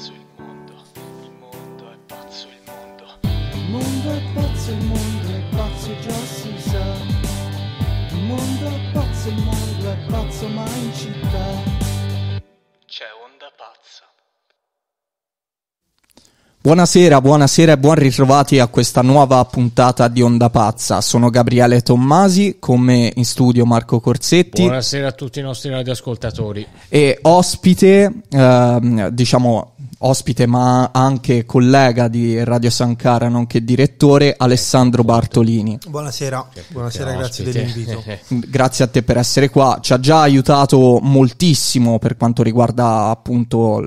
pazzo il mondo, il mondo è pazzo il mondo. Il mondo è pazzo, il mondo è pazzo, già si sa. Il mondo è pazzo, il mondo è pazzo, ma in città c'è onda pazza. Buonasera, buonasera e buon ritrovati a questa nuova puntata di Onda Pazza. Sono Gabriele Tommasi, con me in studio Marco Corsetti. Buonasera a tutti i nostri radioascoltatori. E ospite, eh, diciamo ospite ma anche collega di Radio Sankara, nonché direttore, Alessandro Bartolini. Buonasera, Buonasera grazie dell'invito. grazie a te per essere qua, ci ha già aiutato moltissimo per quanto riguarda appunto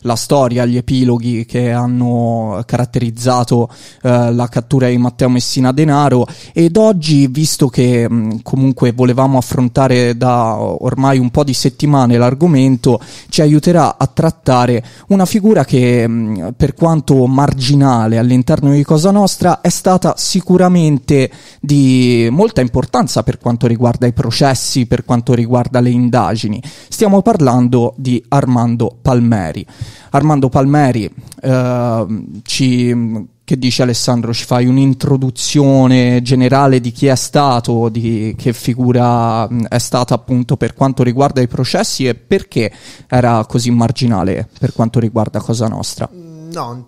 la storia, gli epiloghi che hanno caratterizzato eh, la cattura di Matteo Messina Denaro ed oggi, visto che comunque volevamo affrontare da ormai un po' di settimane l'argomento, ci aiuterà a trattare una figura figura che mm, per quanto marginale all'interno di Cosa Nostra è stata sicuramente di molta importanza per quanto riguarda i processi, per quanto riguarda le indagini. Stiamo parlando di Armando Palmeri. Armando Palmeri eh, ci mm, che dice Alessandro? Ci fai un'introduzione generale di chi è stato, di che figura mm, è stata appunto per quanto riguarda i processi e perché era così marginale per quanto riguarda Cosa Nostra? No,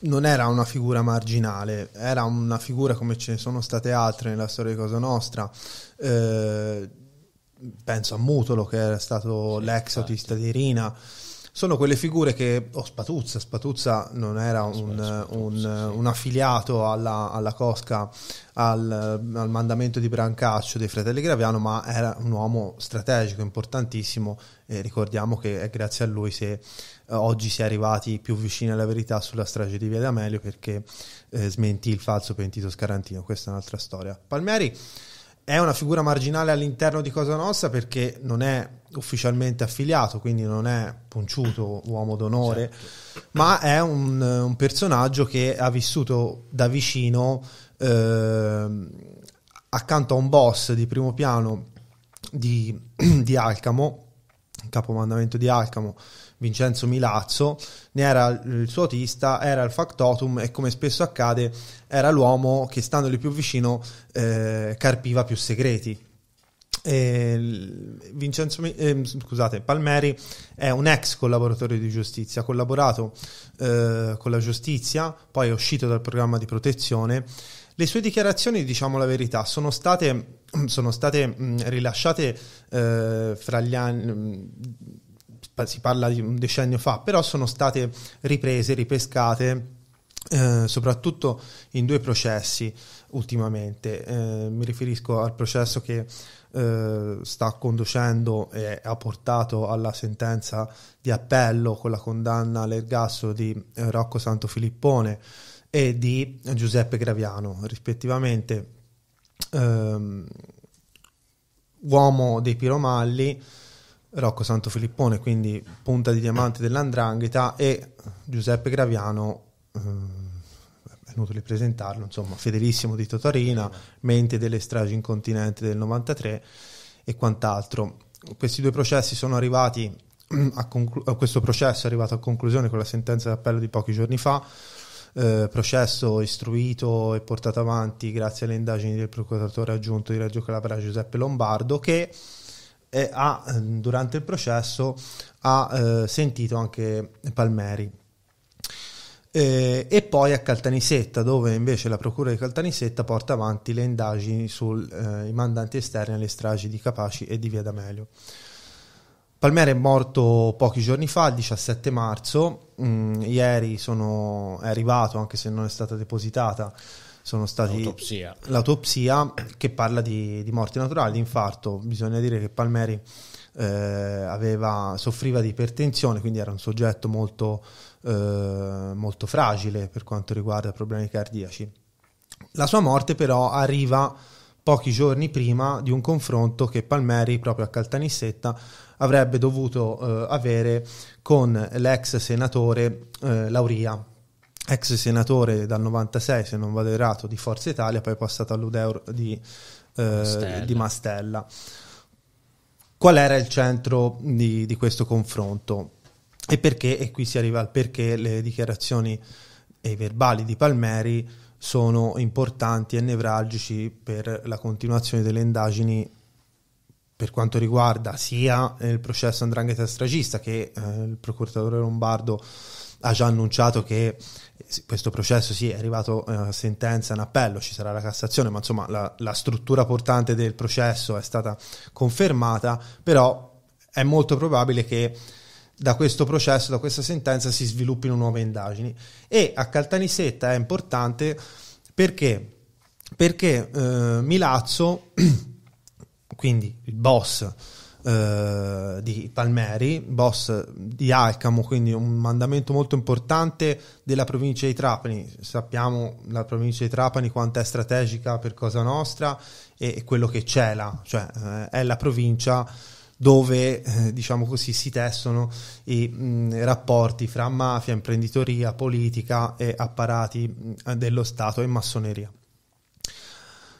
non era una figura marginale, era una figura come ce ne sono state altre nella storia di Cosa Nostra. Eh, penso a Mutolo che era stato sì, l'ex autista di Rina sono quelle figure che, oh Spatuzza, Spatuzza non era un, Spatuzza, un, sì. un affiliato alla, alla Cosca, al, al, mandamento di Brancaccio dei fratelli Graviano, ma era un uomo strategico, importantissimo e ricordiamo che è grazie a lui se eh, oggi si è arrivati più vicini alla verità sulla strage di Via D'Amelio perché eh, smentì il falso pentito Scarantino, questa è un'altra storia. Palmieri è una figura marginale all'interno di Cosa Nostra perché non è ufficialmente affiliato, quindi non è punciuto uomo d'onore, certo. ma è un, un, personaggio che ha vissuto da vicino eh, accanto a un boss di primo piano di, di Alcamo, capomandamento di Alcamo, Vincenzo Milazzo, ne era il suo autista, era il factotum e come spesso accade era l'uomo che standogli più vicino eh, carpiva più segreti. Vincenzo, eh, scusate, Palmeri è un ex collaboratore di giustizia, ha collaborato eh, con la giustizia, poi è uscito dal programma di protezione. Le sue dichiarazioni, diciamo la verità, sono state, sono state mh, mm, rilasciate eh, fra gli anni... Mh, mm, si parla di un decennio fa, però sono state riprese, ripescate eh, soprattutto in due processi ultimamente. Eh, mi riferisco al processo che eh, sta conducendo e ha portato alla sentenza di appello con la condanna all'ergasso di eh, Rocco Santo Filippone e di Giuseppe Graviano, rispettivamente ehm, uomo dei Piromalli. Rocco Santo Filippone, quindi punta di diamante dell'Andrangheta, e Giuseppe Graviano, eh, è inutile presentarlo, insomma, fedelissimo di Totorina, mente delle stragi incontinenti del 93 e quant'altro. Questi due processi sono arrivati a conclu- eh, questo processo è arrivato a conclusione con la sentenza d'appello di pochi giorni fa. Eh, processo istruito e portato avanti grazie alle indagini del procuratore aggiunto di Reggio Calabria Giuseppe Lombardo che eh, ha, eh, durante il processo ha eh, sentito anche Palmeri eh, e poi a Caltanissetta, dove invece la procura di Caltanissetta porta avanti le indagini sui eh, mandanti esterni alle stragi di Capaci e di Via D'Amelio. Palmieri è morto pochi giorni fa, il 17 marzo, mm, ieri sono, è arrivato, anche se non è stata depositata, stati, l'autopsia. l'autopsia. che parla di, di morte naturale, di infarto. Bisogna dire che Palmieri eh, aveva, soffriva di ipertensione, quindi era un soggetto molto eh, molto fragile per quanto riguarda problemi cardiaci. La sua morte però arriva pochi giorni prima di un confronto che Palmeri proprio a Caltanissetta avrebbe dovuto eh, avere con l'ex senatore eh, Lauria, ex senatore dal 96 se non vado errato di Forza Italia, poi passato all'Udeur di, eh, di Mastella. Qual era il centro di, di questo confronto? E perché, e qui si arriva al perché, le dichiarazioni e i verbali di Palmeri sono importanti e nevralgici per la continuazione delle indagini per quanto riguarda sia il processo Andrangheta stragista che eh, il procuratore Lombardo ha già annunciato che questo processo sì, è arrivato eh, a eh, sentenza in appello, ci sarà la Cassazione, ma insomma la, la struttura portante del processo è stata confermata, però è molto probabile che da questo processo, da questa sentenza si sviluppino nuove indagini. E a Caltanissetta è importante perché, perché eh, Milazzo, quindi il boss eh, di Palmeri, boss di Alcamo, quindi un mandamento molto importante della provincia di Trapani, sappiamo la provincia di Trapani quanto è strategica per Cosa Nostra e, e quello che c'è là, cioè eh, è la provincia dove eh, diciamo così si testano i mh, mm, rapporti fra mafia, imprenditoria, politica e apparati mh, mm, dello Stato e massoneria.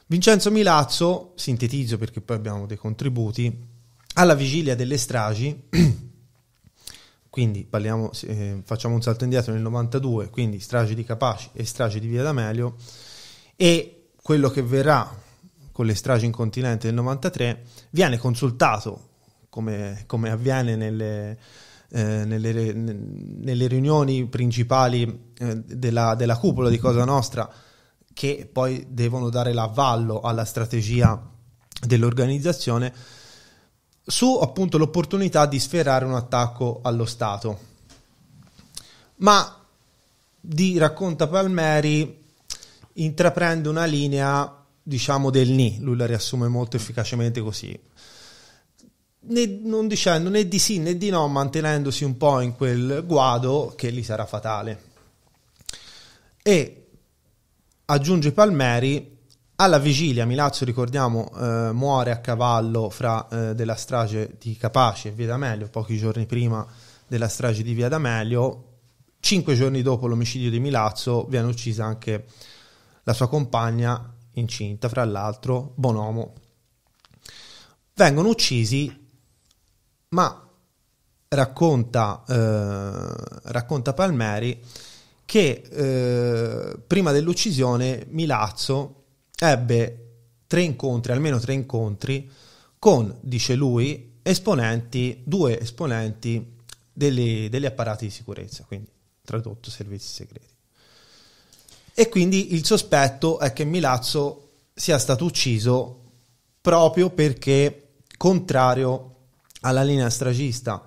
Vincenzo Milazzo, sintetizzo perché poi abbiamo dei contributi, alla vigilia delle stragi, quindi parliamo, eh, facciamo un salto indietro nel 92, quindi stragi di Capaci e stragi di Via D'Amelio, e quello che verrà con le stragi in continente del 93, viene consultato come, come avviene nelle, eh, nelle, nelle, riunioni principali eh, della, della, cupola di Cosa Nostra, che poi devono dare l'avvallo alla strategia dell'organizzazione, su appunto l'opportunità di sferrare un attacco allo Stato. Ma di racconta Palmeri intraprende una linea diciamo del ni, lui la riassume molto efficacemente così né, non dicendo né di sì né di no, mantenendosi un po' in quel guado che gli sarà fatale. E aggiunge Palmeri, alla vigilia, Milazzo, ricordiamo, eh, muore a cavallo fra, eh, della strage di Capaci e Via D'Amelio, pochi giorni prima della strage di Via D'Amelio. Cinque giorni dopo l'omicidio di Milazzo viene uccisa anche la sua compagna incinta, fra l'altro Bonomo. Vengono uccisi ma racconta, eh, racconta Palmeri che eh, prima dell'uccisione Milazzo ebbe tre incontri, almeno tre incontri, con, dice lui, esponenti, due esponenti degli, degli apparati di sicurezza, quindi tradotto servizi segreti. E quindi il sospetto è che Milazzo sia stato ucciso proprio perché contrario alla linea stragista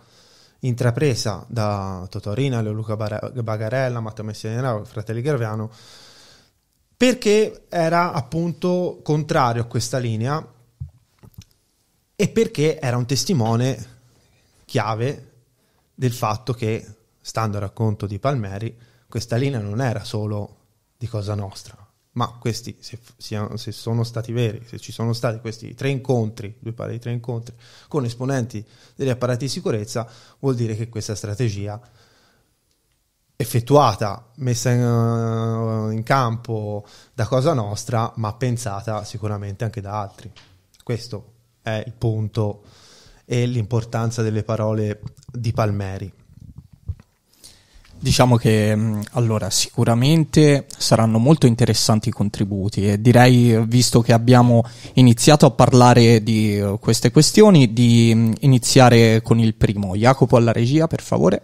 intrapresa da Totorina, Luca Bagarella, Matteo Messina, Fratelli Graviano, perché era appunto contrario a questa linea e perché era un testimone chiave del fatto che, stando al racconto di Palmeri, questa linea non era solo di Cosa Nostra, ma questi se, se, sono stati veri, se ci sono stati questi tre incontri, due pari di tre incontri, con esponenti degli apparati di sicurezza, vuol dire che questa strategia effettuata, messa in, eh, in campo da Cosa Nostra, ma pensata sicuramente anche da altri. Questo è il punto e l'importanza delle parole di Palmeri. Diciamo che mm, allora sicuramente saranno molto interessanti i contributi e direi, visto che abbiamo iniziato a parlare di eh, queste questioni, di mm, iniziare con il primo. Jacopo alla regia, per favore.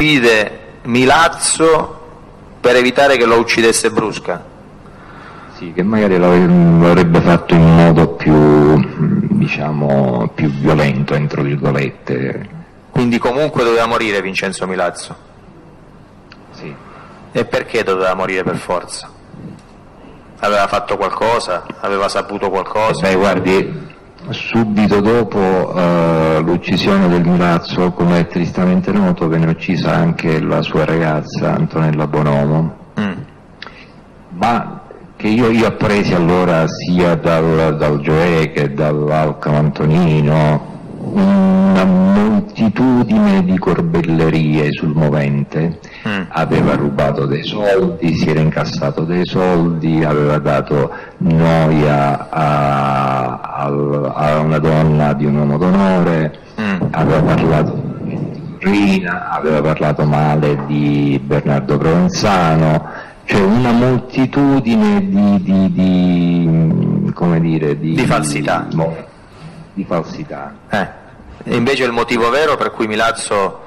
uccide Milazzo per evitare che lo uccidesse Brusca. Sì, che magari l'avrebbe fatto in modo più, diciamo, più violento, entro virgolette. Quindi comunque doveva morire Vincenzo Milazzo? Sì. E perché doveva morire per forza? Aveva fatto qualcosa? Aveva saputo qualcosa? Beh, guardi, Subito dopo eh, l'uccisione del Milazzo, come è tristamente noto, venne uccisa anche la sua ragazza Antonella Bonomo, mm. ma che io, io, appresi allora sia dal, dal Gioè che dall'Alcamo Antonino, una moltitudine di corbellerie sul movente, mm. aveva rubato dei soldi, si era incassato dei soldi, aveva dato noia a, a, a una donna di un uomo d'onore, mm. aveva parlato di Rina, aveva parlato male di Bernardo Provenzano, cioè una moltitudine di, di, di, come dire, di, di falsità. Boh di falsità. Eh. E invece il motivo vero per cui Milazzo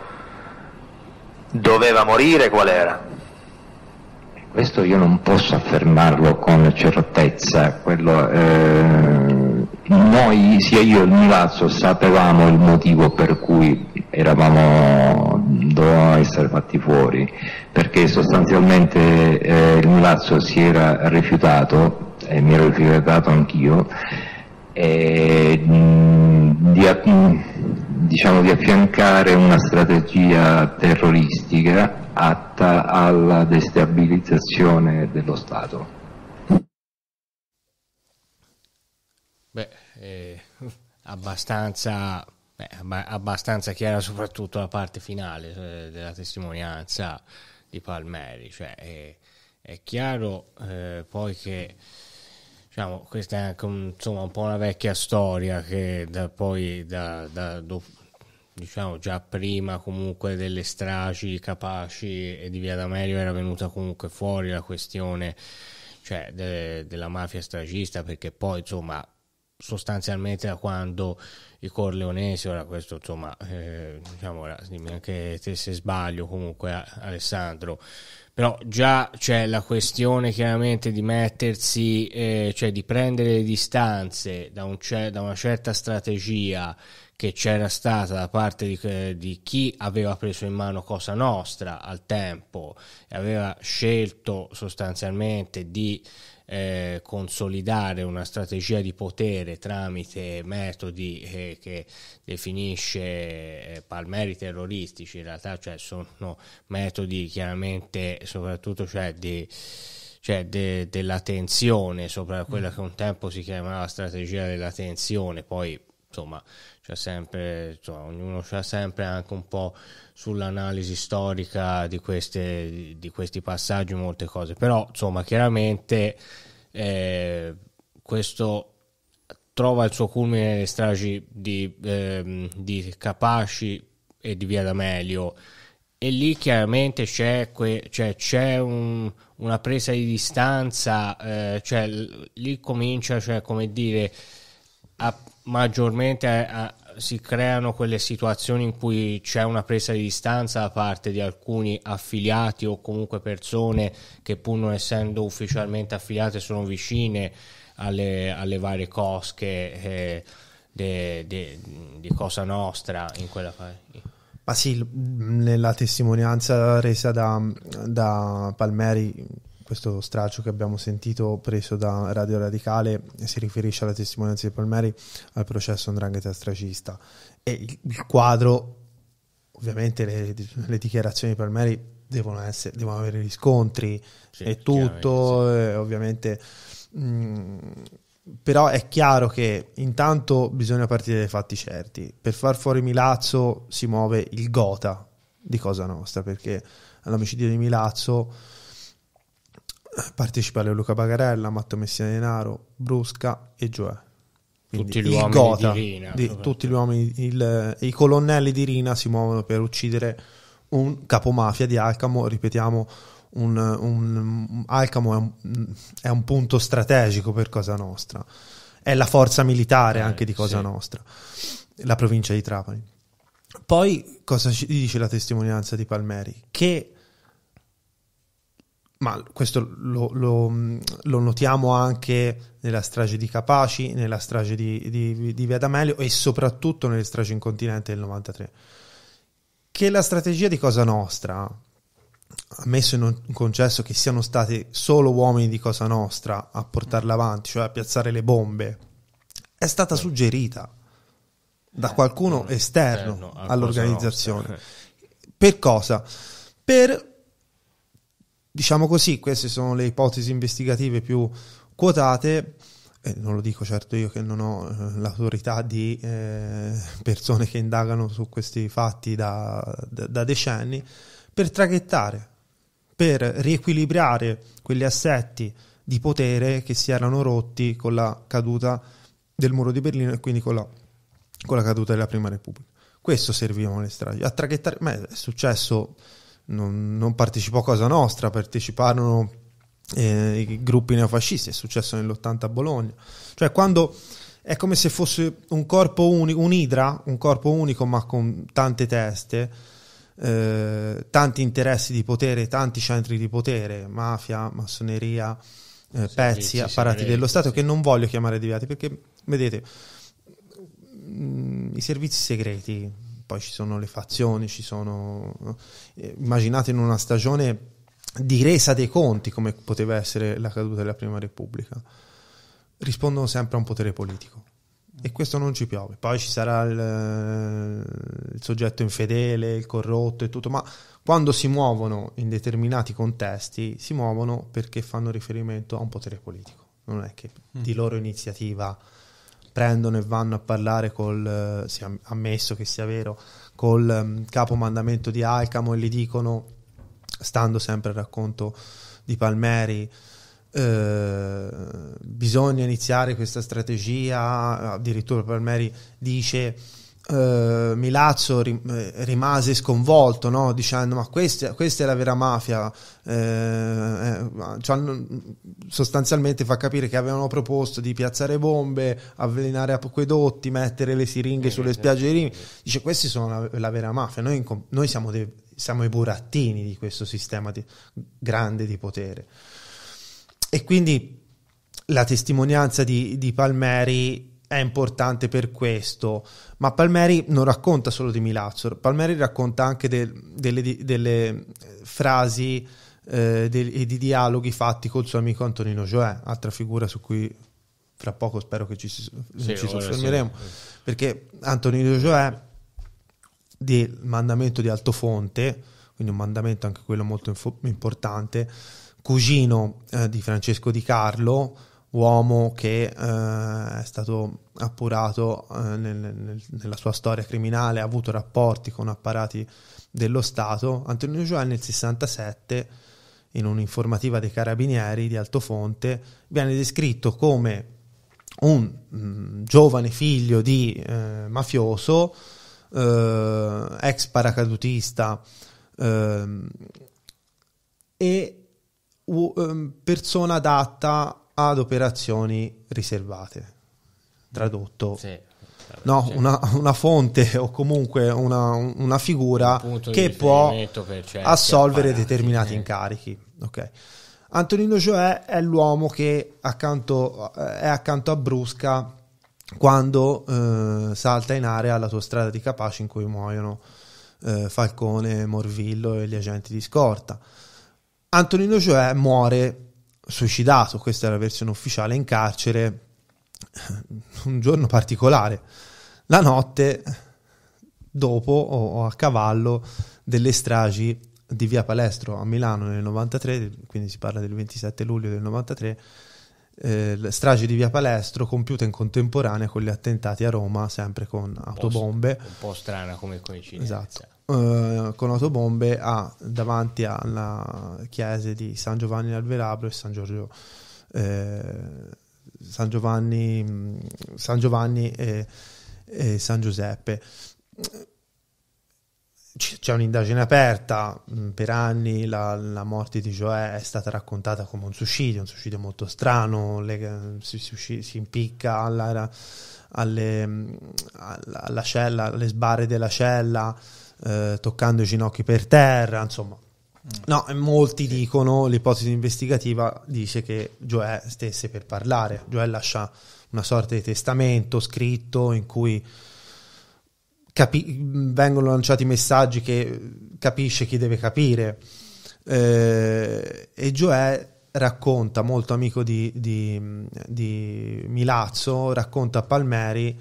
doveva morire qual era? Questo io non posso affermarlo con certezza, Quello, eh, noi, sia io e Milazzo, sapevamo il motivo per cui eravamo, dovevamo essere fatti fuori, perché sostanzialmente eh, il Milazzo si era rifiutato, e mi ero rifiutato anch'io, eh, di, diciamo, di affiancare una strategia terroristica atta alla destabilizzazione dello Stato. Beh, eh, abbastanza, beh, abbastanza, chiara soprattutto la parte finale cioè, della testimonianza di Palmeri. Cioè, è, eh, è chiaro eh, poi che diciamo, questa è anche un, insomma, un po' una vecchia storia che da poi da, da, do, diciamo già prima comunque delle stragi capaci e di via D'Amelio era venuta comunque fuori la questione cioè, de, della mafia stragista perché poi insomma sostanzialmente da quando i Corleonesi, ora questo insomma, eh, diciamo, ora, dimmi anche te se sbaglio comunque Alessandro, però già c'è la questione chiaramente di mettersi, eh, cioè di prendere le distanze da, un, da, una certa strategia che c'era stata da parte di, eh, di, chi aveva preso in mano Cosa Nostra al tempo e aveva scelto sostanzialmente di eh, consolidare una strategia di potere tramite metodi eh, che definisce eh, palmeri terroristici, in realtà cioè, sono metodi chiaramente soprattutto cioè, di cioè de, della tensione sopra quella mm. che un tempo si chiamava strategia della tensione, poi insomma c'è sempre, cioè, ognuno c'è sempre anche un po' sull'analisi storica di, queste, di questi passaggi, molte cose, però insomma chiaramente eh, questo trova il suo culmine nelle stragi di, ehm, di Capaci e di Via D'Amelio e lì chiaramente c'è, que- cioè, c'è un, una presa di distanza, eh, cioè, lì comincia, cioè, come dire, a maggiormente a, eh, eh, si creano quelle situazioni in cui c'è una presa di distanza da parte di alcuni affiliati o comunque persone che pur non essendo ufficialmente affiliate sono vicine alle, alle varie cosche eh, di Cosa Nostra in quella parte. Ma sì, nella testimonianza resa da, da Palmeri questo straccio che abbiamo sentito preso da Radio Radicale si riferisce alla testimonianza di Palmieri al processo Andrangheta stracista e il, il quadro ovviamente le, le, dichiarazioni di Palmieri devono, essere, devono avere riscontri sì, e tutto sì. e ovviamente mh, mm, però è chiaro che intanto bisogna partire dai fatti certi per far fuori Milazzo si muove il gota di Cosa Nostra perché all'omicidio di Milazzo partecipare Luca Pacarella, Matteo Messina Denaro, Brusca e Gioè. tutti gli uomini Gota, di Rina. Di, tutti gli uomini, il, i colonnelli di Rina si muovono per uccidere un capomafia di Alcamo, ripetiamo, un, un, Alcamo è un, è un, punto strategico per Cosa Nostra, è la forza militare eh, anche di Cosa sì. Nostra, la provincia di Trapani. Poi cosa ci dice la testimonianza di Palmeri? Che ma questo lo, lo, lo, notiamo anche nella strage di Capaci, nella strage di, di, di Via D'Amelio e soprattutto nelle strage in continente del 93, che la strategia di Cosa Nostra, ammesso in concesso che siano stati solo uomini di Cosa Nostra a portarla avanti, cioè a piazzare le bombe, è stata suggerita da qualcuno eh, esterno all'organizzazione. Per cosa? Per diciamo così, queste sono le ipotesi investigative più quotate. Eh, non lo dico certo io che non ho eh, l'autorità di eh, persone che indagano su questi fatti da, da, da, decenni, per traghettare, per riequilibrare quegli assetti di potere che si erano rotti con la caduta del muro di Berlino e quindi con la, con la caduta della Prima Repubblica. Questo servivano le stragi, a traghettare, ma è successo non, non partecipò a Cosa Nostra, parteciparono eh, i gruppi neofascisti, è successo nell'80 a Bologna. Cioè quando è come se fosse un corpo unico, un'idra, un corpo unico ma con tante teste, eh, tanti interessi di potere, tanti centri di potere, mafia, massoneria, eh, pezzi, apparati dello Stato che non voglio chiamare deviati perché, vedete, mm, i servizi segreti poi ci sono le fazioni, ci sono... No? Eh, immaginate in una stagione di resa dei conti come poteva essere la caduta della Prima Repubblica, rispondono sempre a un potere politico. E questo non ci piove. Poi ci sarà il, eh, il soggetto infedele, il corrotto e tutto, ma quando si muovono in determinati contesti, si muovono perché fanno riferimento a un potere politico. Non è che di mm. loro iniziativa prendono e vanno a parlare col, eh, sì, ammesso che sia vero, col um, ehm, capo mandamento di Alcamo e gli dicono, stando sempre al racconto di Palmeri, eh, bisogna iniziare questa strategia, addirittura Palmeri dice eh, Milazzo rim- eh, rimase sconvolto, no? dicendo ma questa, questa, è la vera mafia, eh, eh cioè, sostanzialmente fa capire che avevano proposto di piazzare bombe, avvelenare acquedotti, mettere le siringhe eh, sulle spiagge di Rimini, dice questi sono la, la vera mafia, noi, comp- noi siamo, de- siamo i burattini di questo sistema di- grande di potere. E quindi la testimonianza di, di Palmeri è importante per questo, ma Palmeri non racconta solo di Milazzo, Palmeri racconta anche de, delle, delle, eh, frasi eh, e eh, de, di dialoghi fatti col suo amico Antonino Gioè, altra figura su cui fra poco spero che ci, si, sì, ci soffermeremo, sì. perché Antonino Gioè del mandamento di Altofonte, quindi un mandamento anche quello molto info- importante, cugino eh, di Francesco Di Carlo, uomo che eh, è stato appurato eh, nel, nel, nella sua storia criminale, ha avuto rapporti con apparati dello Stato, Antonio Gioel nel 67, in un'informativa dei carabinieri di Altofonte, viene descritto come un mh, mm, giovane figlio di eh, mafioso, eh, ex paracadutista ehm, e ehm, persona adatta ad operazioni riservate. Tradotto. Sì. Vabbè, no, sì. una, una, fonte o comunque una, una figura Un che può assolvere determinati eh. incarichi. Okay. Antonino Gioè è l'uomo che accanto, è accanto a Brusca quando eh, salta in area strada di Capace in cui muoiono eh, Falcone, Morvillo e gli agenti di scorta. Antonino Gioè muore suicidato, questa è la versione ufficiale, in carcere, un giorno particolare, la notte dopo o, a cavallo delle stragi di via Palestro a Milano nel 93, quindi si parla del 27 luglio del 93, eh, stragi di via Palestro compiute in contemporanea con gli attentati a Roma, sempre con un autobombe. un po' strana come coincidenza. Esatto. Eh, con autobombe a, davanti alla chiesa di San Giovanni Velabro e San Giorgio. Eh, San Giovanni, mm, San Giovanni e, e, San Giuseppe. C'è un'indagine aperta, mm, per anni la, la, morte di Gioè è stata raccontata come un suicidio, un suicidio molto strano, le, si, si, si, impicca alla, alle, mm, alla cella, alle sbarre della cella, eh, toccando i ginocchi per terra, insomma. Mm. No, molti dicono, l'ipotesi investigativa dice che Gioè stesse per parlare, Gioè lascia una sorta di testamento scritto in cui capi- vengono lanciati messaggi che capisce chi deve capire eh, e Gioè racconta, molto amico di, di, di Milazzo, racconta a Palmeri,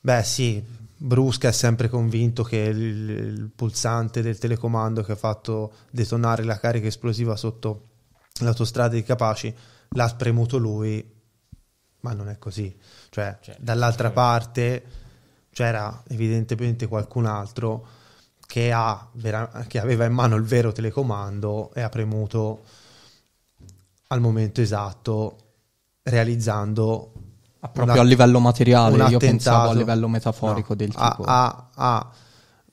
beh sì, Brusca è sempre convinto che il, il, pulsante del telecomando che ha fatto detonare la carica esplosiva sotto l'autostrada di Capaci l'ha spremuto lui, ma non è così. Cioè, cioè dall'altra cioè. parte c'era evidentemente qualcun altro che, ha, che aveva in mano il vero telecomando e ha premuto al momento esatto, realizzando proprio una, a livello materiale, io pensavo a livello metaforico no, del tipo. Ha, ha, ha,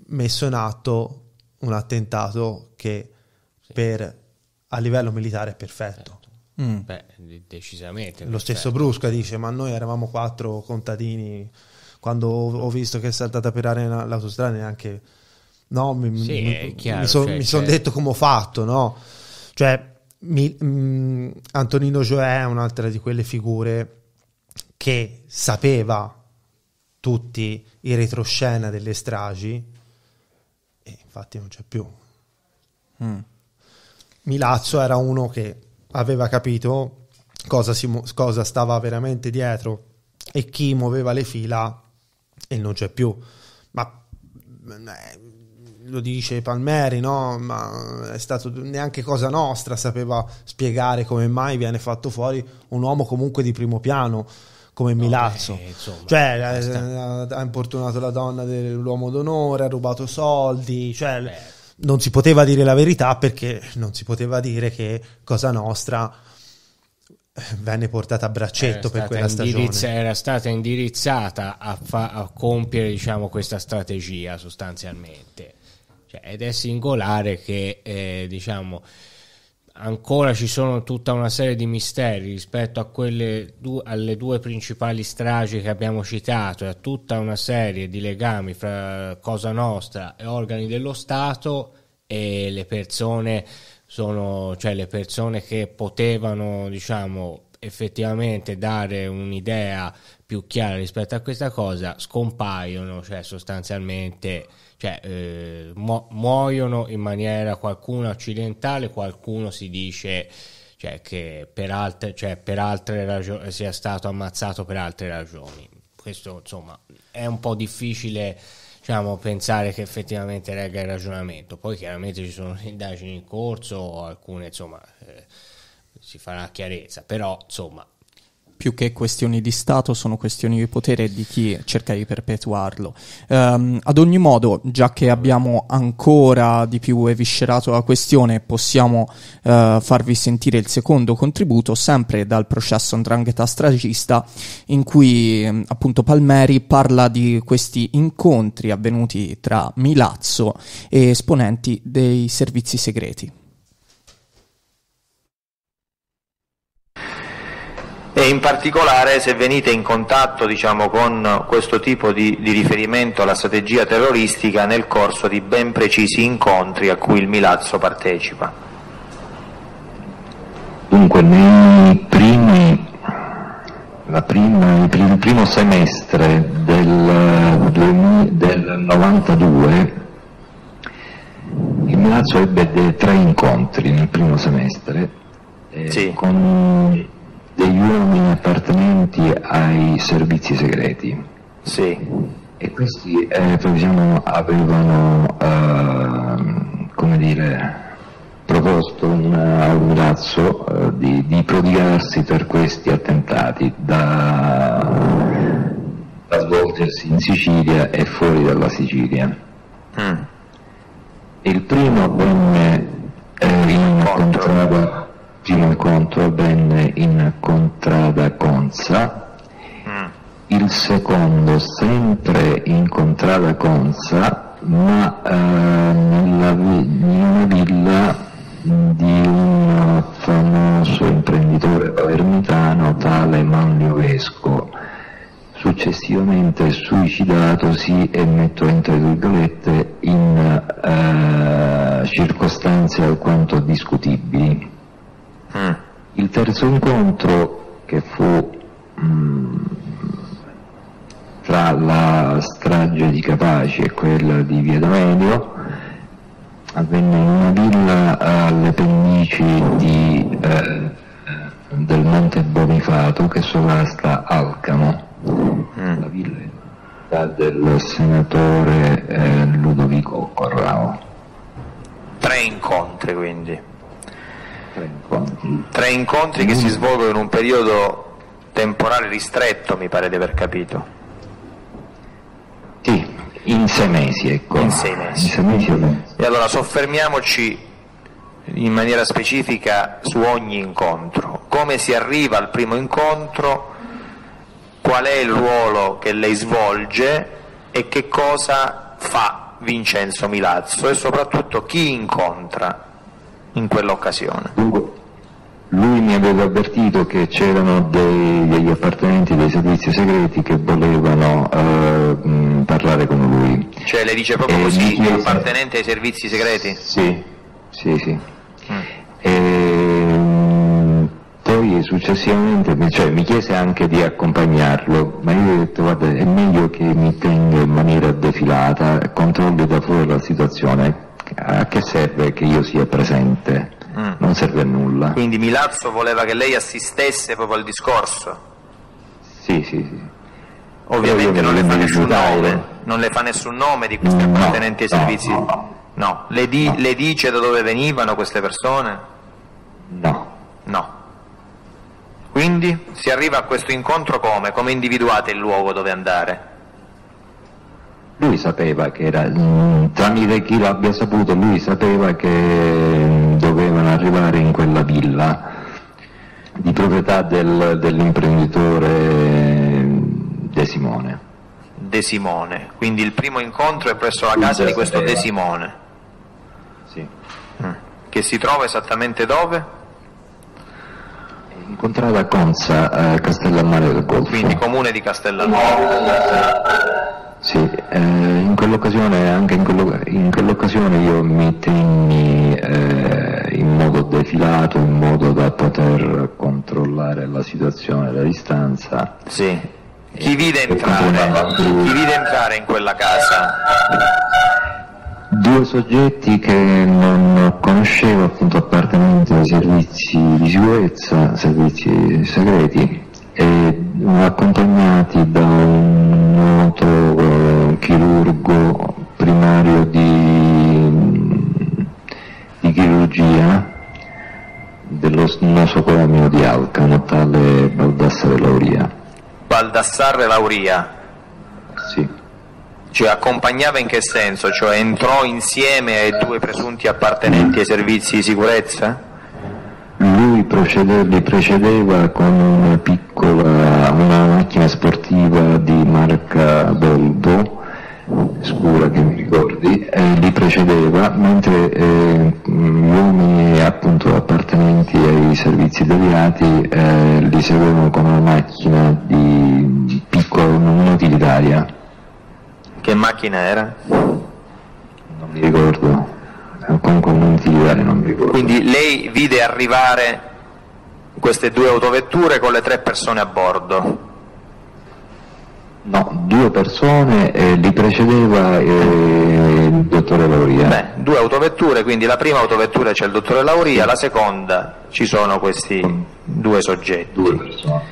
messo in atto un attentato che sì. per, a livello militare è perfetto. Certo. Mm. Beh, decisamente. Lo perfetto. stesso Brusca dice, ma noi eravamo quattro contadini quando ho, ho visto che è saltata per aria l'autostrada neanche... No, mi, sì, mi, mi, so, cioè, mi sono cioè... detto come ho fatto, no? Cioè, mi, mh, mm, Antonino Gioè è un'altra di quelle figure che sapeva tutti i retroscena delle stragi e infatti non c'è più. Mm. Milazzo era uno che aveva capito cosa, si, cosa stava veramente dietro e chi muoveva le fila e non c'è più. Ma mm, eh, lo dice Palmeri, no? Ma è stato neanche cosa nostra, sapeva spiegare come mai viene fatto fuori un uomo comunque di primo piano come no, Milazzo. Eh, cioè, basta. Eh, eh, ha importunato la donna dell'uomo d'onore, ha rubato soldi, cioè, non si poteva dire la verità perché non si poteva dire che Cosa Nostra eh, venne portata a braccetto per quella indirizz- stagione. Era stata indirizzata a, fa- a compiere diciamo, questa strategia sostanzialmente. Cioè, ed è singolare che eh, diciamo, ancora ci sono tutta una serie di misteri rispetto du- alle due principali stragi che abbiamo citato e a tutta una serie di legami fra Cosa Nostra e organi dello Stato e le persone, sono, cioè le persone che potevano diciamo, effettivamente dare un'idea più chiara rispetto a questa cosa scompaiono cioè sostanzialmente cioè eh, mu- muoiono in maniera qualcuno accidentale, qualcuno si dice cioè, che per altre, cioè, per altre ragioni sia stato ammazzato per altre ragioni. Questo insomma è un po' difficile diciamo, pensare che effettivamente regga il ragionamento. Poi chiaramente ci sono indagini in corso, alcune insomma eh, si farà chiarezza, però insomma più che questioni di Stato sono questioni di potere e di chi cerca di perpetuarlo. Um, ad ogni modo, già che abbiamo ancora di più eviscerato la questione, possiamo uh, farvi sentire il secondo contributo, sempre dal processo Andrangheta stragista, in cui ehm, appunto Palmeri parla di questi incontri avvenuti tra Milazzo e esponenti dei servizi segreti. e in particolare se venite in contatto diciamo, con questo tipo di, di, riferimento alla strategia terroristica nel corso di ben precisi incontri a cui il Milazzo partecipa. Dunque, primi, prima, il primo semestre del, del 92 il Milazzo ebbe tre incontri nel primo semestre eh, sì. con degli uomini appartenenti ai servizi segreti. Sì. E questi eh, diciamo, avevano, eh, come dire, proposto un, un razzo eh, di, di, prodigarsi per questi attentati da, da, svolgersi in Sicilia e fuori dalla Sicilia. Mm. Il primo venne eh, incontrato primo incontro avvenne in Contrada Conza, mm. il secondo sempre in Contrada Conza, ma eh, nella, in una villa di un famoso imprenditore palermitano tale Manlio Vesco, successivamente suicidatosi e metto entre virgolette in eh, circostanze alquanto discutibili. Il terzo incontro che fu mh, mm, tra la strage di Capaci e quella di Via D'Amelio avvenne in una villa alle pendici di, eh, del Monte Bonifato che sovrasta Alcamo. Mm. La villa era del senatore eh, Ludovico Corrao. Tre incontri quindi. Tre incontri. Tre incontri che si mm. svolgono in un periodo temporale ristretto, mi pare di aver capito. Sì, in sei mesi, ecco. In sei mesi. In sei mesi e allora soffermiamoci in maniera specifica su ogni incontro. Come si arriva al primo incontro? Qual è il ruolo che lei svolge e che cosa fa Vincenzo Milazzo e soprattutto chi incontra in quell'occasione. Lui mi aveva avvertito che c'erano degli appartenenti dei servizi segreti che volevano eh, parlare con lui. Cioè le dice proprio e così, chiese... appartenente ai servizi segreti? Sì, sì, sì. Mm. E poi successivamente cioè, mi chiese anche di accompagnarlo, ma io ho detto guarda è meglio che mi tenga in maniera defilata, controlli da fuori la situazione a che serve che io sia presente? Mm. Non serve a nulla. Quindi Milazzo voleva che lei assistesse proprio al discorso? Sì, sì, sì. Ovviamente non le, nome, non le, fa nessun nome, di questi no, appartenenti ai servizi? No. no. Le, di, le dice da dove venivano queste persone? No. No. Quindi si arriva a questo incontro come? Come individuate il luogo dove andare? lui sapeva che era, mm, tramite chi l'abbia saputo, lui sapeva che mm, dovevano arrivare in quella villa di proprietà del, dell'imprenditore mm, De Simone. De Simone, quindi il primo incontro è presso la casa di questo De Simone. Sì. Che si trova esattamente dove? Incontrata a Conza, a eh, Castellammare del Golfo. Quindi comune di Castellammare. Sì, eh, in quell'occasione, anche in, quello, in quell'occasione io mi tenni eh, in modo defilato, in modo da poter controllare la situazione da distanza. Sì. Chi vide entrare? Chi vide entrare in quella casa? Due soggetti che non conoscevo appunto appartenenti ai servizi di sicurezza, servizi segreti, eh, accompagnati da un noto eh, chirurgo primario di, di chirurgia dello nosocomio di Alcano, tale Baldassare Lauria. Baldassare Lauria? Sì. Cioè accompagnava in che senso? Cioè entrò insieme ai due presunti appartenenti ai servizi di sicurezza? procede, li precedeva con una piccola, una macchina sportiva di marca Volvo, scura che mi ricordi, eh, li precedeva, mentre eh, gli uomini appunto appartenenti ai servizi deviati eh, li seguono con una macchina di piccola, utilitaria. Che macchina era? Non mi ricordo, comunque un'utilitaria non mi ricordo. Quindi lei vide arrivare queste due autovetture con le tre persone a bordo? No, due persone eh, li precedeva eh, il dottore Lauria. Beh, due autovetture, quindi la prima autovettura c'è il dottore Lauria, la seconda ci sono questi due soggetti. Due persone.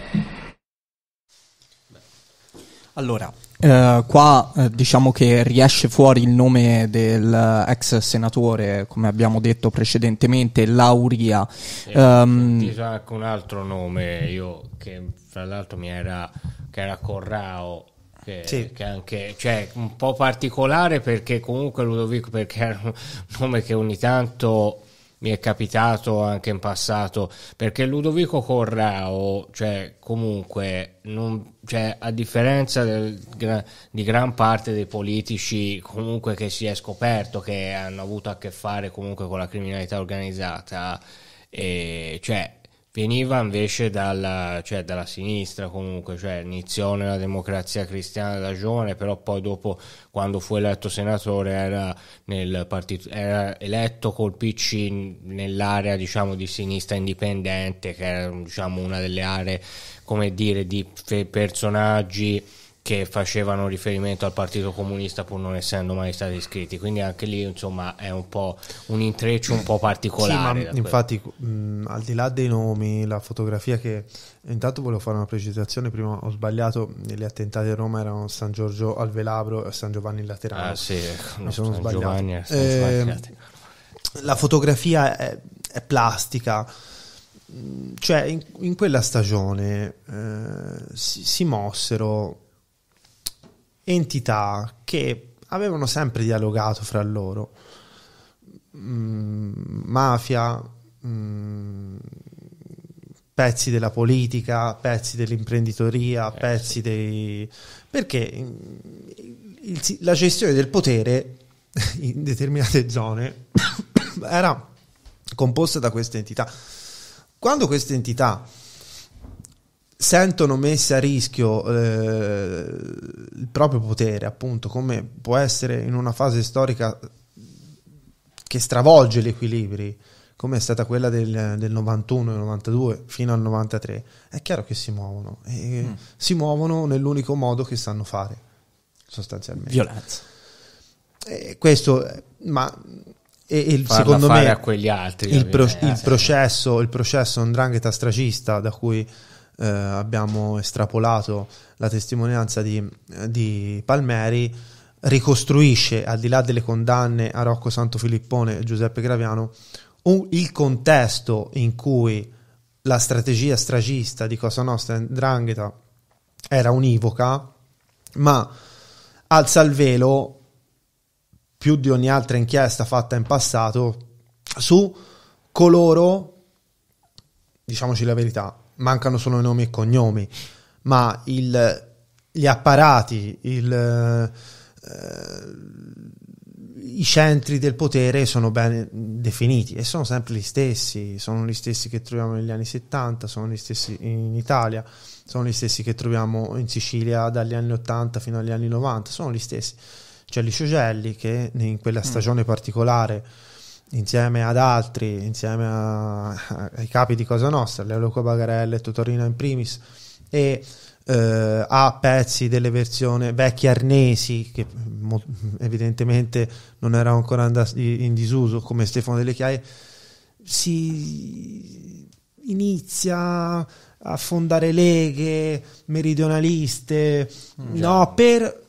Allora, eh, qua uh, diciamo che riesce fuori il nome del ex senatore, come abbiamo detto precedentemente, Lauria. Sì, um, ehm, anche un altro nome, io, che fra l'altro mi era, che era Corrao. Che, sì. che anche, cioè, un po' particolare perché comunque Ludovico perché era un nome che ogni tanto mi è capitato anche in passato perché Ludovico Corrao cioè comunque non cioè, a differenza del, di gran parte dei politici comunque che si è scoperto che hanno avuto a che fare comunque con la criminalità organizzata, e, cioè, veniva invece dalla, cioè, dalla sinistra comunque, cioè, iniziò nella democrazia cristiana da giovane, però poi dopo quando fu eletto senatore era, partito, era eletto col PC nell'area diciamo, di sinistra indipendente, che era diciamo, una delle aree come dire, di fe- personaggi che facevano riferimento al Partito Comunista pur non essendo mai stati iscritti, quindi anche lì insomma è un po' un intreccio un po' particolare. Sì, infatti mh, al di là dei nomi, la fotografia che intanto volevo fare una precisazione, prima ho sbagliato, gli attentati a Roma erano San Giorgio al Velabro e San Giovanni in Laterano. Ah sì, ecco, mi sono San sbagliato. Giovanni, San ehm, la fotografia è, è plastica Mm, cioè in, in, quella stagione eh, si, si, mossero entità che avevano sempre dialogato fra loro, mm, mafia, mm, pezzi della politica, pezzi dell'imprenditoria, eh, pezzi sì. dei... perché mm, il, la gestione del potere in determinate zone era composta da queste entità quando queste entità sentono messe a rischio eh, il proprio potere, appunto, come può essere in una fase storica che stravolge gli equilibri, come è stata quella del, del 91, del 92 fino al 93, è chiaro che si muovono e mm. si muovono nell'unico modo che sanno fare, sostanzialmente. Violenza. E eh, questo, ma e, il, secondo me a quegli altri, il, pro, eh, il processo, il processo andrangheta stragista da cui eh, abbiamo estrapolato la testimonianza di, di, Palmeri ricostruisce al di là delle condanne a Rocco Santo Filippone e Giuseppe Graviano un, il contesto in cui la strategia stragista di Cosa Nostra e Andrangheta era univoca ma alza il velo più di ogni altra inchiesta fatta in passato su coloro, diciamoci la verità, mancano solo nomi e cognomi, ma il, gli apparati, il, eh, i centri del potere sono ben definiti e sono sempre gli stessi, sono gli stessi che troviamo negli anni 70, sono gli stessi in Italia, sono gli stessi che troviamo in Sicilia dagli anni 80 fino agli anni 90, sono gli stessi c'è Gelli che in quella mm. stagione mm. particolare insieme ad altri, insieme a, a, ai capi di Cosa Nostra, Leoloco Bagarelle, Totorino in primis, e eh, a pezzi delle versioni vecchi arnesi che mo, evidentemente non erano ancora andati in disuso come Stefano Delle Chiaie, si inizia a fondare leghe meridionaliste, mm, no, per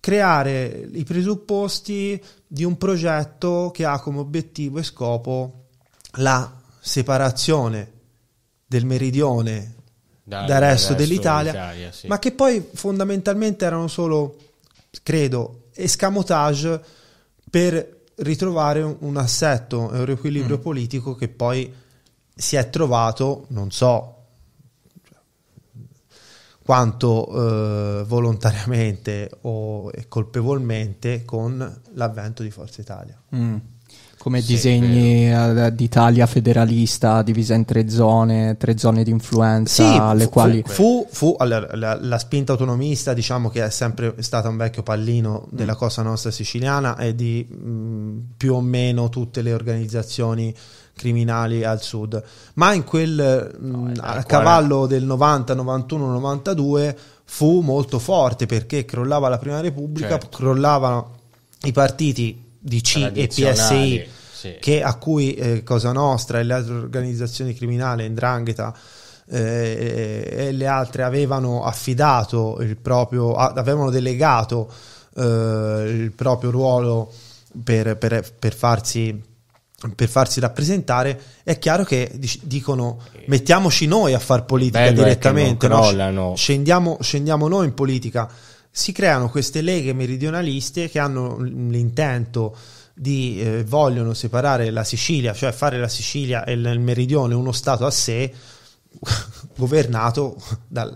creare i presupposti di un progetto che ha come obiettivo e scopo la separazione del meridione dal, dal resto, dell'Italia, dell'Italia sì. ma che poi fondamentalmente erano solo, credo, escamotage per ritrovare un, assetto e un riequilibrio mm. politico che poi si è trovato, non so quanto eh, volontariamente o colpevolmente con l'avvento di Forza Italia. Mm. Come sì, disegni eh, d'Italia federalista divisa in tre zone, tre zone di influenza, sì, alle fu, quali... Fu, fu allora, la, la, spinta autonomista, diciamo che è sempre stata un vecchio pallino della mm. Cosa Nostra siciliana e di mh, mm, più o meno tutte le organizzazioni criminali al sud, ma in quel no, mm, a cavallo del 90, 91, 92 fu molto forte perché crollava la prima repubblica, certo. crollavano i partiti di C e PSI sì. che, a cui eh, Cosa Nostra e le altre organizzazioni criminali, Ndrangheta eh, eh e le altre avevano affidato il proprio, avevano delegato eh, il proprio ruolo per, per, per farsi per farsi rappresentare, è chiaro che dicono mettiamoci noi a far politica Bello direttamente, no? scendiamo, scendiamo noi in politica. Si creano queste leghe meridionaliste che hanno l'intento di eh, vogliono separare la Sicilia, cioè fare la Sicilia e il meridione uno stato a sé, governato dal,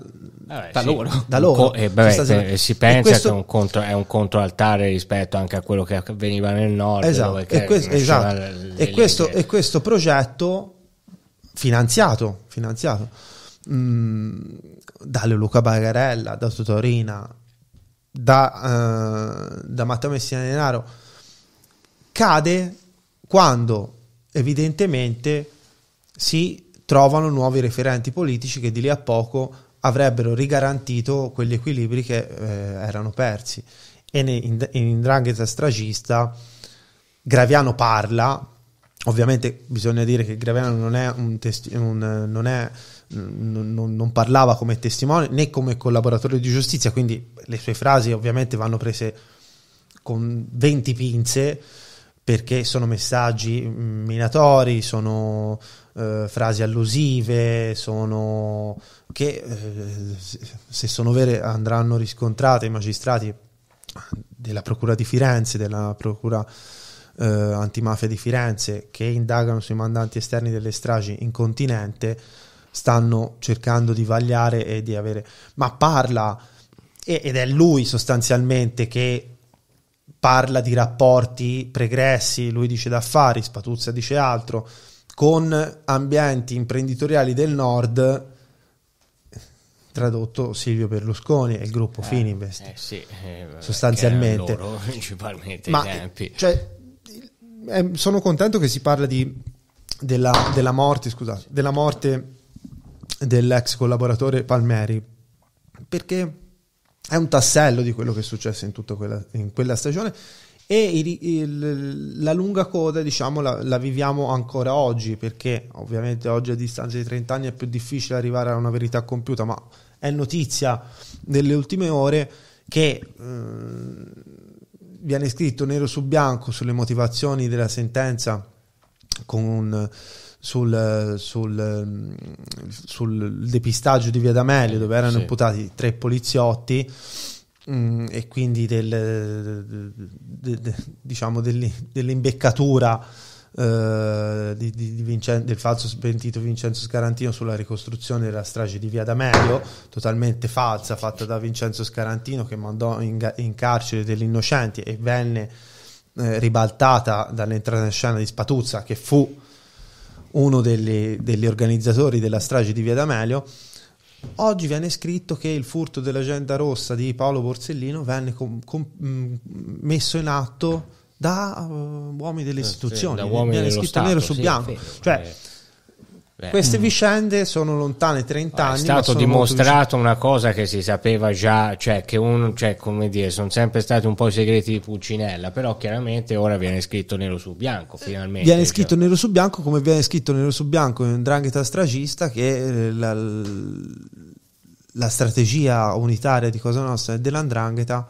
eh, da, sì. loro. da loro. Co- eh, beh, si pensa questo... che un contro, è un controaltare rispetto anche a quello che avveniva nel nord. Esatto, e, que- esatto. e, questo, e, questo, progetto finanziato, finanziato mm, da Luca Bagarella, da Totorina, da, uh, da Matteo Messina Denaro, cade quando evidentemente si trovano nuovi referenti politici che di lì a poco avrebbero rigarantito quegli equilibri che eh, erano persi. E in, in Drangheta Stragista Graviano parla, ovviamente bisogna dire che Graviano non, è un testi- un, non, è, non, non parlava come testimone né come collaboratore di giustizia, quindi le sue frasi ovviamente vanno prese con 20 pinze, perché sono messaggi mm, minatori, sono eh, frasi allusive, sono che eh, se sono vere andranno riscontrate i magistrati della Procura di Firenze, della Procura eh, Antimafia di Firenze, che indagano sui mandanti esterni delle stragi in continente, stanno cercando di vagliare e di avere... Ma parla, ed è lui sostanzialmente che parla di rapporti pregressi, lui dice d'affari, Spatuzza dice altro, con ambienti imprenditoriali del nord, tradotto Silvio Berlusconi e il gruppo eh, Fininvest, eh sì, eh, sostanzialmente. Loro, principalmente Ma, cioè, sono contento che si parla di, della, della, morte, scusate, della morte dell'ex collaboratore Palmeri, perché è un tassello di quello che è successo in tutta quella, in quella stagione e il, il, la lunga coda diciamo la, la, viviamo ancora oggi perché ovviamente oggi a distanza di 30 anni è più difficile arrivare a una verità compiuta ma è notizia delle ultime ore che eh, viene scritto nero su bianco sulle motivazioni della sentenza con un sul, sul, sul, depistaggio di Via D'Amelio dove erano sì. imputati tre poliziotti mh, mm, e quindi del, de, de, diciamo dell'imbeccatura eh, di, di Vincen- del falso smentito Vincenzo Scarantino sulla ricostruzione della strage di Via D'Amelio totalmente falsa fatta da Vincenzo Scarantino che mandò in, in carcere degli innocenti e venne eh, ribaltata dall'entrata in scena di Spatuzza che fu uno delle, degli organizzatori della strage di Via D'Amelio, Oggi viene scritto che il furto dell'agenda rossa di Paolo Borsellino venne com- com- mm, messo in atto da uh, uomini delle istituzioni, eh sì, da uomini viene scritto Stato, nero su sì, bianco. Fede, cioè, eh Beh, Queste vicende sono lontane 30 è anni. È stato dimostrato una cosa che si sapeva già, cioè che uno, cioè, come dire, sono sempre stati un po' i segreti di Pulcinella, però chiaramente ora viene scritto nero su bianco, finalmente. Viene cioè. scritto nero su bianco come viene scritto nero su bianco in un drangheta stragista che eh, la, la strategia unitaria di Cosa Nostra e dell'andrangheta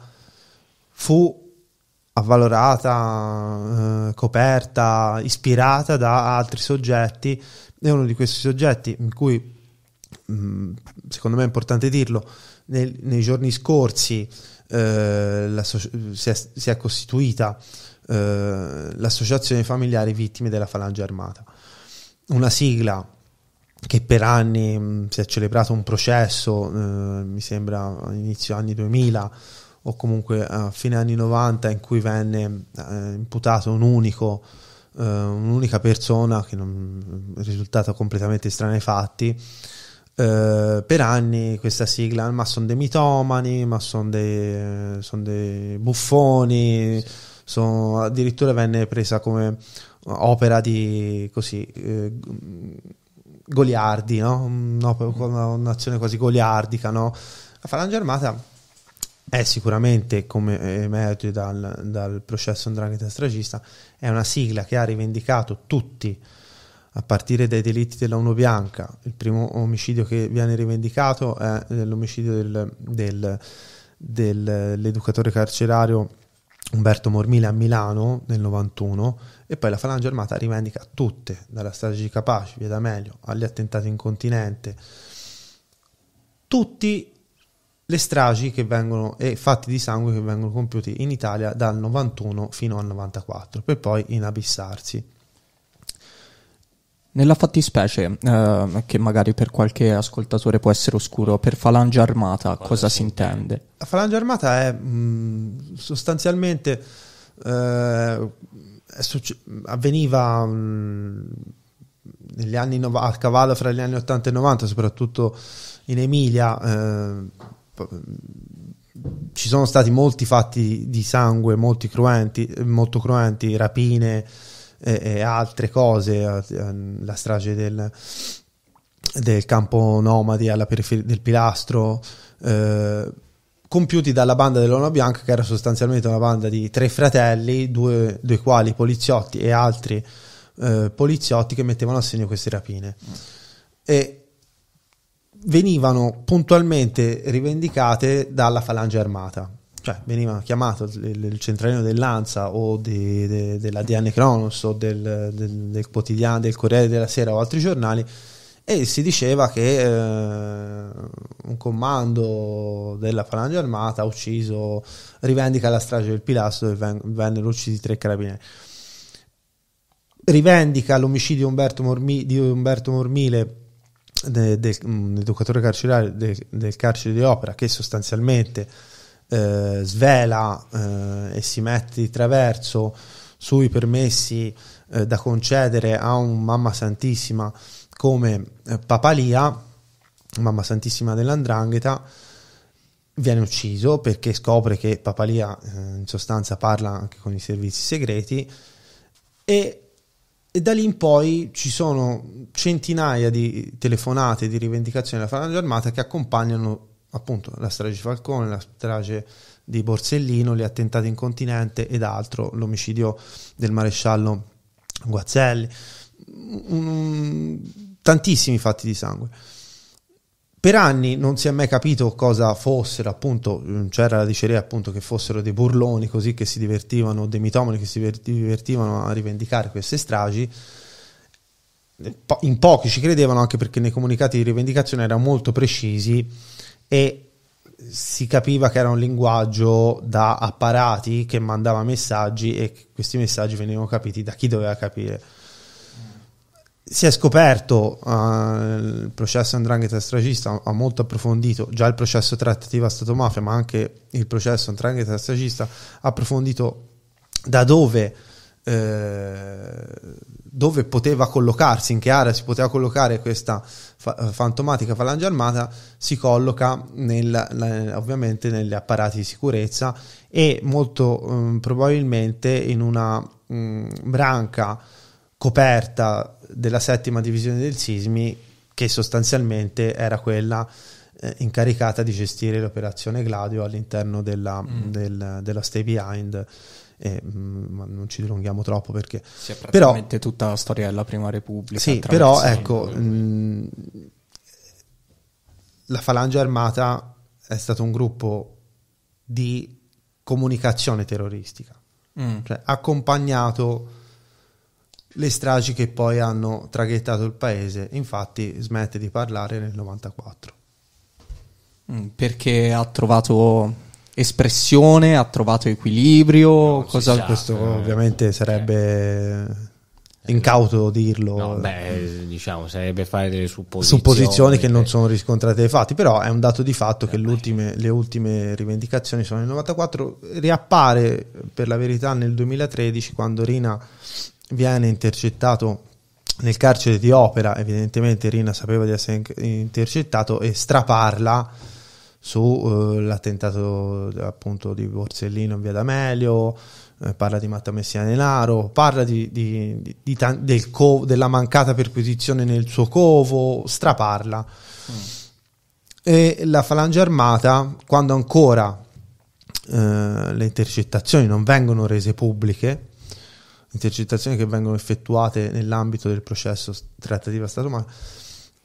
fu avvalorata, eh, coperta, ispirata da altri soggetti è uno di questi soggetti in cui, mm, secondo me è importante dirlo, nel, nei giorni scorsi eh, la, si, è, si, è, costituita eh, l'Associazione Familiari Vittime della Falange Armata, una sigla che per anni mh, mm, si è celebrato un processo, eh, mi sembra all'inizio anni 2000 o comunque a fine anni 90 in cui venne eh, imputato un unico uh, un'unica persona che non, è risultata completamente strana ai fatti. Uh, per anni questa sigla, ma sono dei mitomani, ma sono dei, son dei buffoni, son, addirittura venne presa come opera di così, eh, goliardi, no un'azione quasi goliardica. No? La Falange Armata è sicuramente, come eh, emerge dal, dal processo Andrangheta stragista, è una sigla che ha rivendicato tutti, a partire dai delitti della Uno Bianca. Il primo omicidio che viene rivendicato è eh, l'omicidio del, del, dell'educatore carcerario Umberto Mormile a Milano nel 91 e poi la Falange Armata rivendica tutte, dalla strage di Capaci, via meglio, agli attentati in continente, tutti le stragi che vengono e fatti di sangue che vengono compiuti in Italia dal 91 fino al 94 per poi inabissarsi. Nella fattispecie, eh, che magari per qualche ascoltatore può essere oscuro, per falange armata Quale cosa si intende? La falange armata è mh, sostanzialmente eh, è succe- avveniva mh, negli anni no- a cavallo fra gli anni 80 e 90, soprattutto in Emilia, eh, Mm, ci sono stati molti fatti di sangue, molti cruenti, molto cruenti, rapine e, e altre cose, eh, la strage del, del campo nomadi alla periferia del pilastro, eh, compiuti dalla banda dell'Ono Bianca, che era sostanzialmente una banda di tre fratelli, due dei quali poliziotti e altri eh, poliziotti che mettevano a segno queste rapine. E venivano puntualmente rivendicate dalla falange armata. Cioè, veniva chiamato il, il centralino dell'Anza o di, de, della Diane Cronos o del, del, del, quotidiano, del Corriere della Sera o altri giornali e si diceva che eh, un comando della falange armata ha ucciso, rivendica la strage del Pilastro dove ven- vennero uccisi tre carabinieri rivendica l'omicidio Umberto Mormi, di Umberto Mormile de, de, un mm, educatore carcerario de, del carcere di opera che sostanzialmente eh, svela eh, e si mette di traverso sui permessi eh, da concedere a un Mamma Santissima come eh, Papalia, Mamma Santissima dell'Andrangheta, viene ucciso perché scopre che Papalia eh, in sostanza parla anche con i servizi segreti e e da lì in poi ci sono centinaia di telefonate di rivendicazione della Falange Armata che accompagnano appunto la strage di Falcone, la strage di Borsellino, gli attentati in continente ed altro, l'omicidio del maresciallo Guazzelli, un, tantissimi fatti di sangue. Per anni non si è mai capito cosa fossero, appunto, mm, c'era la diceria appunto che fossero dei burloni così che si divertivano, dei mitomani che si divertivano a rivendicare queste stragi. Eh, in pochi ci credevano anche perché nei comunicati di rivendicazione erano molto precisi e si capiva che era un linguaggio da apparati che mandava messaggi e questi messaggi venivano capiti da chi doveva capire si è scoperto uh, il processo Andrangheta stragista ha molto approfondito già il processo trattativa Stato mafia ma anche il processo Andrangheta stragista ha approfondito da dove, eh, dove poteva collocarsi in che area si poteva collocare questa fa- fantomatica falange armata si colloca nel, la, ovviamente negli apparati di sicurezza e molto um, probabilmente in una um, branca coperta della settima divisione del Sismi, che sostanzialmente era quella eh, incaricata di gestire l'operazione Gladio all'interno della, mm. del, della Stay Behind. E, mh, mm, non ci dilunghiamo troppo perché sì, è praticamente però, tutta la storia della prima repubblica sì però ecco mh, mm, la falange armata è stato un gruppo di comunicazione terroristica mm. cioè, accompagnato le stragi che poi hanno traghettato il paese. Infatti smette di parlare nel 94. Mm, perché ha trovato espressione, ha trovato equilibrio. No, cosa... sa, Questo eh, ovviamente eh. sarebbe eh, incauto dirlo. No, beh, diciamo, sarebbe fare delle supposizioni. Supposizioni che non sono riscontrate dai fatti, però è un dato di fatto eh, che le ultime rivendicazioni sono nel 94, riappare per la verità nel 2013 quando Rina viene intercettato nel carcere di Opera, evidentemente Rina sapeva di essere intercettato e straparla sull'attentato eh, appunto di Borsellino in via D'Amelio, eh, parla di Matta Messina Denaro, parla di, di, di, del co- della mancata perquisizione nel suo covo, straparla. Mm. E la falange armata, quando ancora eh, le intercettazioni non vengono rese pubbliche, intercettazioni che vengono effettuate nell'ambito del processo trattativa Stato-mafia,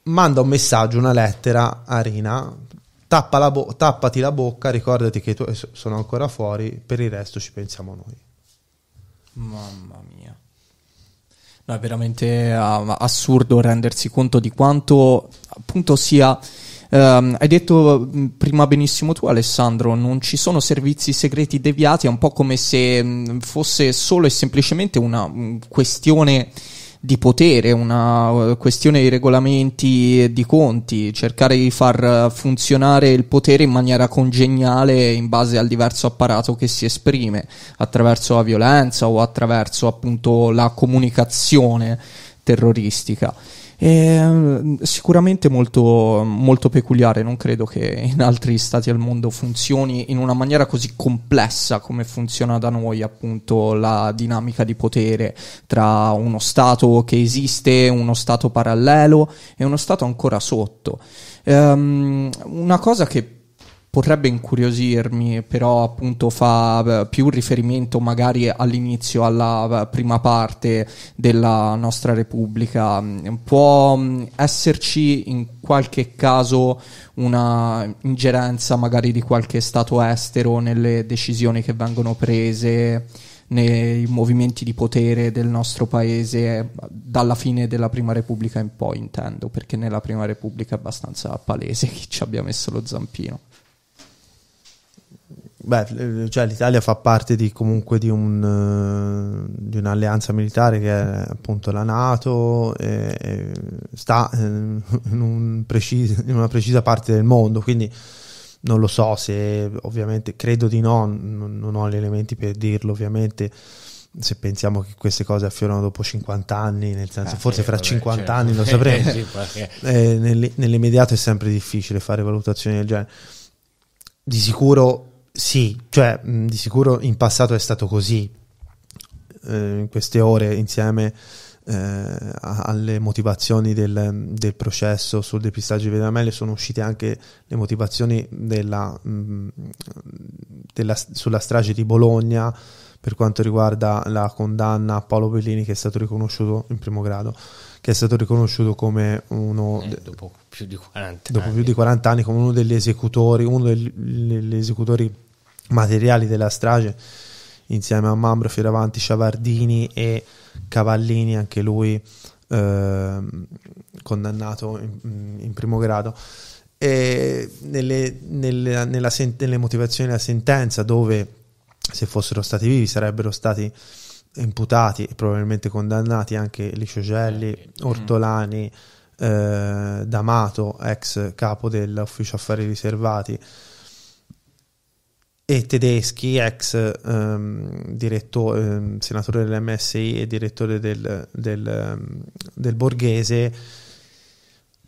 manda un messaggio, una lettera a Rina, Tappa la bo- tappati la bocca, ricordati che i sono ancora fuori, per il resto ci pensiamo noi. Mamma mia. No, è veramente uh, assurdo rendersi conto di quanto appunto sia Um, hai detto mm, prima benissimo tu Alessandro, non ci sono servizi segreti deviati, è un po' come se mm, fosse solo e semplicemente una mm, questione di potere, una eh, questione di regolamenti e di conti, cercare di far funzionare il potere in maniera congegnale in base al diverso apparato che si esprime, attraverso la violenza o attraverso appunto la comunicazione terroristica. È ehm, sicuramente molto, molto peculiare, non credo che in altri stati al mondo funzioni in una maniera così complessa come funziona da noi appunto la dinamica di potere tra uno Stato che esiste, uno Stato parallelo e uno Stato ancora sotto. Um, una cosa che potrebbe incuriosirmi, però appunto fa eh, più riferimento magari all'inizio, alla eh, prima parte della nostra Repubblica. Mm, può mm, esserci in qualche caso una ingerenza magari di qualche Stato estero nelle decisioni che vengono prese? nei movimenti di potere del nostro paese dalla fine della Prima Repubblica in poi, intendo, perché nella Prima Repubblica è abbastanza palese chi ci abbia messo lo zampino. Beh, cioè l'Italia fa parte di, comunque di, un, eh, di, un'alleanza militare che è appunto la Nato, e, e sta eh, in, un precis- in, una precisa parte del mondo, quindi non lo so se ovviamente, credo di no, non, non ho gli elementi per dirlo ovviamente se pensiamo che queste cose affiorano dopo 50 anni, nel senso ah, forse eh, fra vabbè, 50 certo. anni lo sapremo, sì, perché... eh, nell'immediato è sempre difficile fare valutazioni del genere. Di sicuro sì, cioè di sicuro in passato è stato così. Eh, in queste ore insieme eh, alle motivazioni del, del, processo sul depistaggio di Vedamele sono uscite anche le motivazioni della, mh, della, sulla strage di Bologna per quanto riguarda la condanna a Paolo Bellini che è stato riconosciuto in primo grado che è stato riconosciuto come uno eh, dopo, più di, dopo più di 40 anni come uno degli esecutori uno degli esecutori materiali della strage insieme a Mambro, Fioravanti, Ciavardini e Cavallini, anche lui eh, condannato in, in, primo grado. E nelle, nelle, sen- nelle motivazioni della sentenza, dove se fossero stati vivi sarebbero stati imputati e probabilmente condannati anche Gelli, mm. Ortolani, eh, D'Amato, ex capo dell'ufficio affari riservati, e Tedeschi, ex um, ehm, direttore, um, senatore dell'MSI e direttore del, del, um, del, Borghese,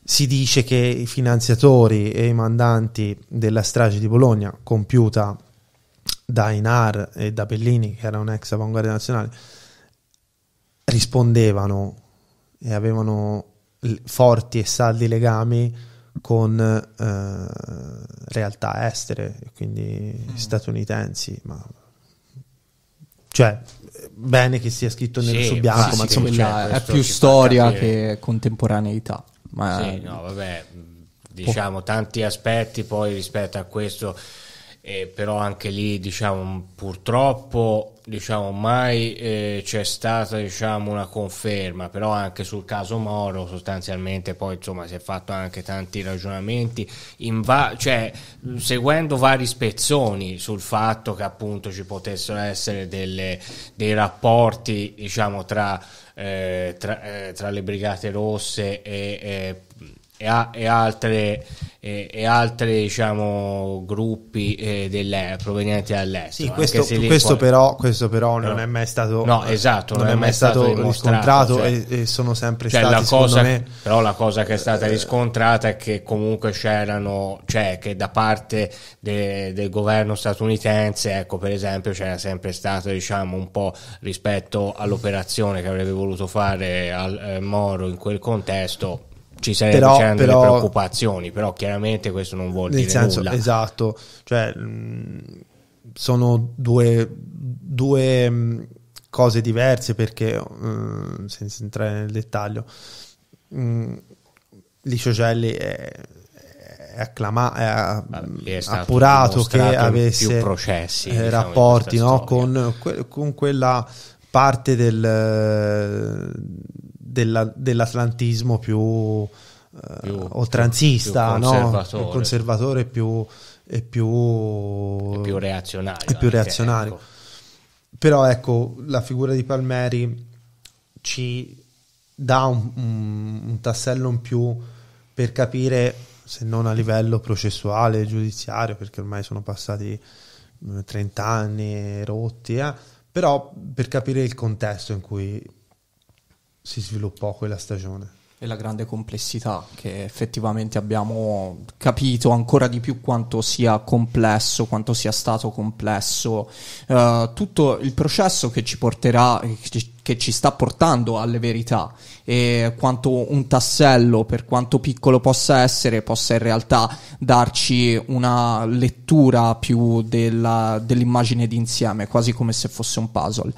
si dice che i finanziatori e i mandanti della strage di Bologna, compiuta da Inar e da Bellini, che era un ex avanguardia nazionale, rispondevano e avevano forti e saldi legami con eh, realtà estere, quindi mm. statunitensi, ma cioè bene che sia scritto nero sì, su bianco, sì, ma insomma cioè, cioè è più storia che contemporaneità. Ma sì, no, vabbè, boh. diciamo po- tanti aspetti poi rispetto a questo, eh, però anche lì diciamo purtroppo diciamo mai eh, c'è stata diciamo, una conferma però anche sul caso Moro sostanzialmente poi insomma si è fatto anche tanti ragionamenti va- cioè, seguendo vari spezzoni sul fatto che appunto ci potessero essere delle, dei rapporti diciamo tra, eh, tra, eh, tra le brigate rosse e eh, e, a, e altre, e, e altri diciamo, gruppi eh, delle, provenienti dall'estero. Sì, questo, questo, poi... però, questo però no. non è mai stato, no, esatto, non non è mai stato, stato riscontrato cioè, e, e, sono sempre cioè stati, la cosa, me, Però la cosa che è stata eh, riscontrata è che comunque c'erano, cioè che da parte de, del governo statunitense, ecco per esempio, c'era sempre stato diciamo, un po' rispetto all'operazione che avrebbe voluto fare al, eh, Moro in quel contesto ci sarebbero però, però, delle preoccupazioni, però chiaramente questo non vuol dire senso, nulla. Esatto, cioè mm, sono due, due mm, cose diverse perché, mm, senza entrare nel dettaglio, Licio Gelli è, è, acclama- è Vabbè, appurato che avesse processi, eh, diciamo, rapporti no, con, con quella parte del della, dell'atlantismo più, eh, più eh, oltranzista, più, conservatore. No? conservatore più, e più, e più reazionario. E più reazionario. Ecco. Però ecco, la figura di Palmeri ci dà un, un, un tassello in più per capire, se non a livello processuale, giudiziario, perché ormai sono passati 30 mm, anni rotti, eh? però per capire il contesto in cui si sviluppò quella stagione. E la grande complessità che effettivamente abbiamo capito ancora di più quanto sia complesso, quanto sia stato complesso uh, tutto il processo che ci porterà, che ci sta portando alle verità e quanto un tassello, per quanto piccolo possa essere, possa in realtà darci una lettura più della, dell'immagine d'insieme, quasi come se fosse un puzzle.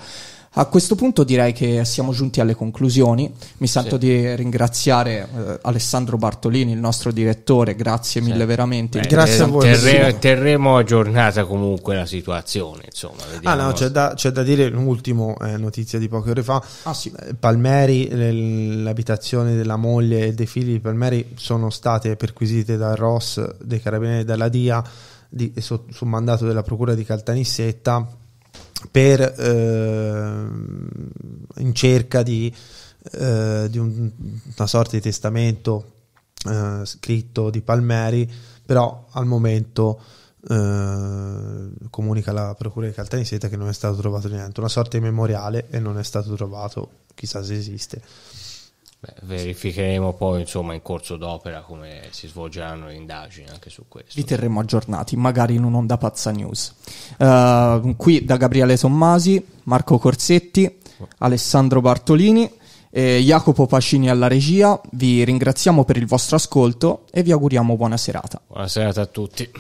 A questo punto direi che siamo giunti alle conclusioni. Mi sento sì. di ringraziare eh, Alessandro Bartolini, il nostro direttore, grazie sì. mille veramente. Beh, grazie ter- a eh, voi. Terre- terremo aggiornata comunque la situazione. Insomma, ah, no, c'è, da, c'è da, dire l'ultimo eh, notizia di poche ore fa. Ah, sì. Eh, Palmeri, l'abitazione della moglie e dei figli di Palmeri sono state perquisite dal Ross dei carabinieri della DIA di, su, su mandato della procura di Caltanissetta per, eh, in cerca di, eh, di un, una sorta di testamento eh, scritto di Palmeri, però al momento eh, comunica la procura di Caltanissetta che non è stato trovato niente, una sorta di memoriale e non è stato trovato, chissà se esiste. Beh, verificheremo poi insomma in corso d'opera come si svolgeranno le indagini anche su questo. Vi terremo aggiornati, magari in un'onda pazza news. Uh, qui da Gabriele Tommasi, Marco Corsetti, Alessandro Bartolini e Jacopo Pacini alla regia. Vi ringraziamo per il vostro ascolto e vi auguriamo buona serata. Buona serata a tutti.